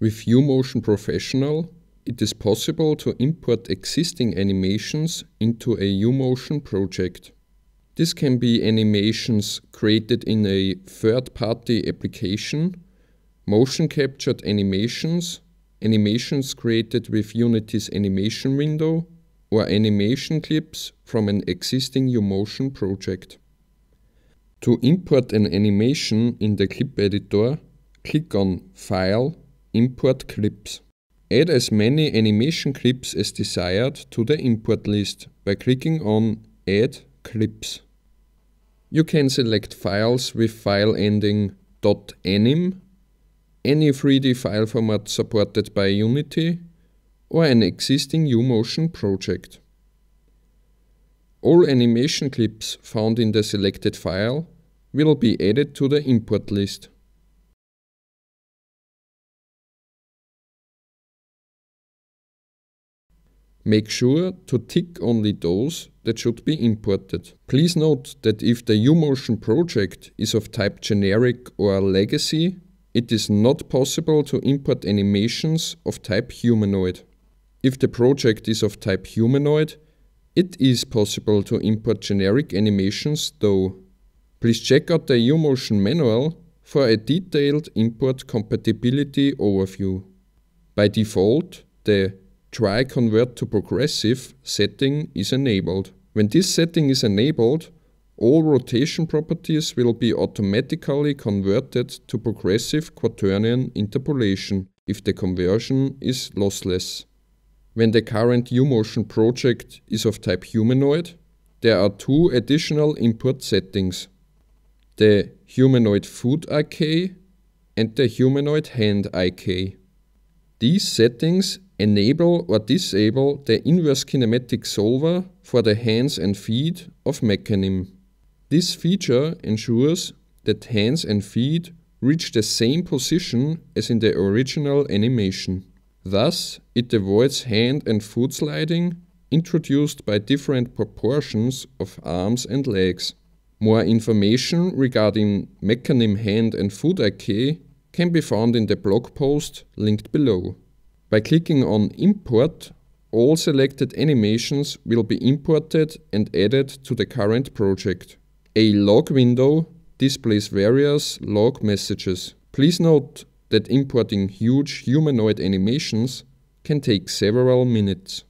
With uMotion Professional, it is possible to import existing animations into a uMotion project. This can be animations created in a third-party application, motion captured animations, animations created with Unity's animation window, or animation clips from an existing uMotion project. To import an animation in the clip editor, click on File import clips. Add as many animation clips as desired to the import list by clicking on Add Clips. You can select files with file ending .anim, any 3D file format supported by Unity, or an existing UMotion project. All animation clips found in the selected file will be added to the import list. Make sure to tick only those that should be imported. Please note that if the uMotion project is of type generic or legacy, it is not possible to import animations of type humanoid. If the project is of type humanoid, it is possible to import generic animations though. Please check out the uMotion manual for a detailed import compatibility overview. By default, the try convert to progressive setting is enabled. When this setting is enabled, all rotation properties will be automatically converted to progressive quaternion interpolation if the conversion is lossless. When the current U-Motion project is of type humanoid, there are two additional input settings. The humanoid foot IK and the humanoid hand IK. These settings enable or disable the inverse kinematic solver for the hands and feet of Mechanim. This feature ensures that hands and feet reach the same position as in the original animation. Thus, it avoids hand and foot sliding introduced by different proportions of arms and legs. More information regarding mechanism hand and foot IK can be found in the blog post linked below. By clicking on Import, all selected animations will be imported and added to the current project. A log window displays various log messages. Please note that importing huge humanoid animations can take several minutes.